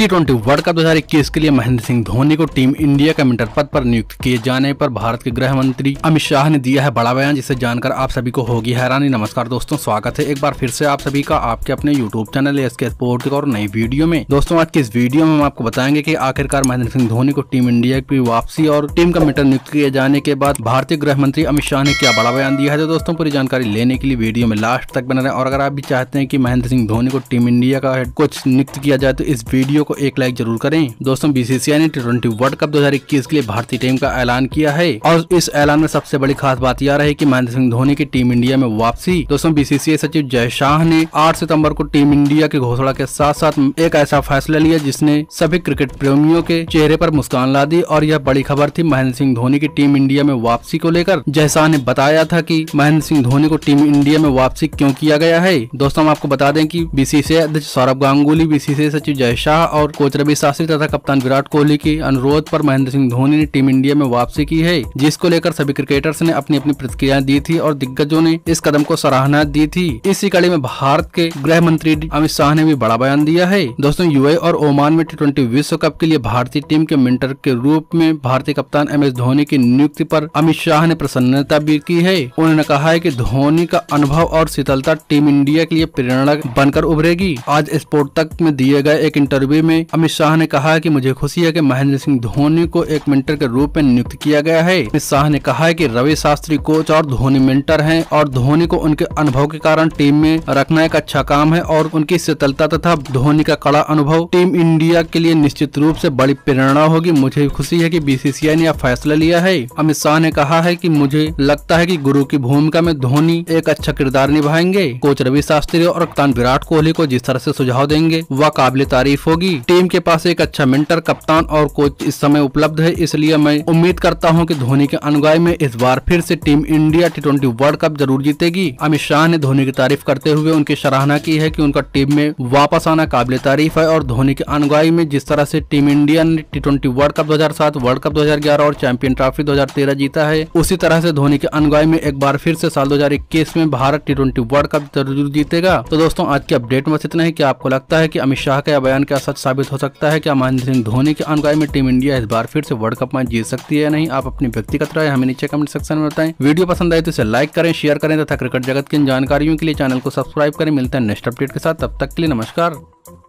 T twenty world cup इक्कीस के लिए महेंद्र सिंह धोनी को टीम इंडिया के मेंटर पद पर नियुक्त किए जाने पर भारत के गृह मंत्री अमित शाह ने दिया है बड़ा बयान जिसे जानकर आप सभी को होगी हैरानी नमस्कार दोस्तों स्वागत है एक बार फिर से आप सभी का आपके अपने YouTube channel S K sport और नई वीडियो में दोस्तों आज की इस वीडियो में हम आपको बताएंगे की आखिरकार महेंद्र सिंह धोनी को टीम इंडिया की वापसी और टीम का मिटर नियुक्त किए जाने के बाद भारतीय गृह मंत्री अमित शाह ने क्या बड़ा बयान दिया है तो दोस्तों पूरी जानकारी लेने के लिए वीडियो में लास्ट तक बने रहे और अगर आप भी चाहते हैं की महेंद्र सिंह धोनी को टीम इंडिया का हेड कोच नियुक्त किया जाए तो इस वीडियो को एक लाइक जरूर करें दोस्तों बीसीसीआई ने टी ट्वेंटी वर्ल्ड कप 2021 के लिए भारतीय टीम का ऐलान किया है और इस ऐलान में सबसे बड़ी खास बात यह रही की महेंद्र सिंह धोनी की टीम इंडिया में वापसी दोस्तों बीसीसीआई सचिव जय शाह ने आठ सितम्बर को टीम इंडिया की घोषणा के साथ साथ एक ऐसा फैसला लिया जिसने सभी क्रिकेट प्रेमियों के चेहरे पर मुस्कान ला दी और यह बड़ी खबर थी महेंद्र सिंह धोनी की टीम इंडिया में वापसी को लेकर जय शाह ने बताया था कि महेंद्र सिंह धोनी को टीम इंडिया में वापसी क्यों किया गया है दोस्तों हम आपको बता दें कि बीसीसीआई अध्यक्ष सौरभ गांगुली बीसीसीआई सचिव जय शाह और कोच रवि शास्त्री तथा कप्तान विराट कोहली के अनुरोध पर महेंद्र सिंह धोनी ने टीम इंडिया में वापसी की है जिसको लेकर सभी क्रिकेटर्स ने अपनी अपनी प्रतिक्रिया दी थी और दिग्गजों ने इस कदम को सराहना दी थी इसी कड़ी में भारत के गृह मंत्री अमित शाह ने भी बड़ा बयान दिया है दोस्तों यूए और ओमान में टी विश्व कप के लिए भारतीय टीम के मिंटर के रूप में भारतीय कप्तान एम एस धोनी की नियुक्ति पर अमित शाह ने प्रसन्नता भी की है उन्होंने कहा है कि धोनी का अनुभव और शीतलता टीम इंडिया के लिए प्रेरणा बनकर उभरेगी आज स्पोर्ट तक में दिए गए एक इंटरव्यू में में अमित शाह ने कहा कि मुझे खुशी है कि महेंद्र सिंह धोनी को एक मिनटर के रूप में नियुक्त किया गया है अमित शाह ने कहा है कि रवि शास्त्री कोच और धोनी मिनटर हैं और धोनी को उनके अनुभव के कारण टीम में रखना एक अच्छा काम है और उनकी शीतलता तथा धोनी का कड़ा अनुभव टीम इंडिया के लिए निश्चित रूप ऐसी बड़ी प्रेरणा होगी मुझे खुशी है की बी ने यह फैसला लिया है अमित शाह ने कहा है की मुझे लगता है की गुरु की भूमिका में धोनी एक अच्छा किरदार निभाएंगे कोच रवि शास्त्री और कप्तान विराट कोहली को जिस तरह ऐसी सुझाव देंगे वह काबिल तारीफ होगी होगी टीम के पास एक अच्छा मेंटर कप्तान और कोच इस समय उपलब्ध है इसलिए मैं उम्मीद करता हूँ की धोनी के अनुगाई में इस बार फिर से team India T world cup जरूर जीतेगी अमित शाह ने धोनी की तारीफ करते हुए उनकी सराहना की है की उनका टीम में वापस आना काबिल तारीफ है और धोनी की अनुगाई में जिस तरह से टीम इंडिया ने टी वर्ल्ड कप दो वर्ल्ड कप दो और चैंपियन ट्रॉफी दो जीता है उसी तरह ऐसी धोनी के अनुगाई में एक बार फिर से साल दो में भारत टी वर्ल्ड कप जरूर जीतेगा तो दोस्तों आज की अपडेट में इतना ही कि आपको लगता है की अमित शाह का बयान क्या सच साबित हो सकता है कि महेंद्र सिंह धोनी की अनुगाई में टीम इंडिया इस बार फिर से वर्ल्ड कप मैच जीत सकती है या नहीं आप अपनी व्यक्तिगत राय हमें नीचे कमेंट सेक्शन में बताएं वीडियो पसंद आए तो इसे लाइक करें शेयर करें तथा क्रिकेट जगत की इन जानकारियों के लिए चैनल को सब्सक्राइब करें मिलते हैं नेक्स्ट अपडेट के साथ तब तक के लिए नमस्कार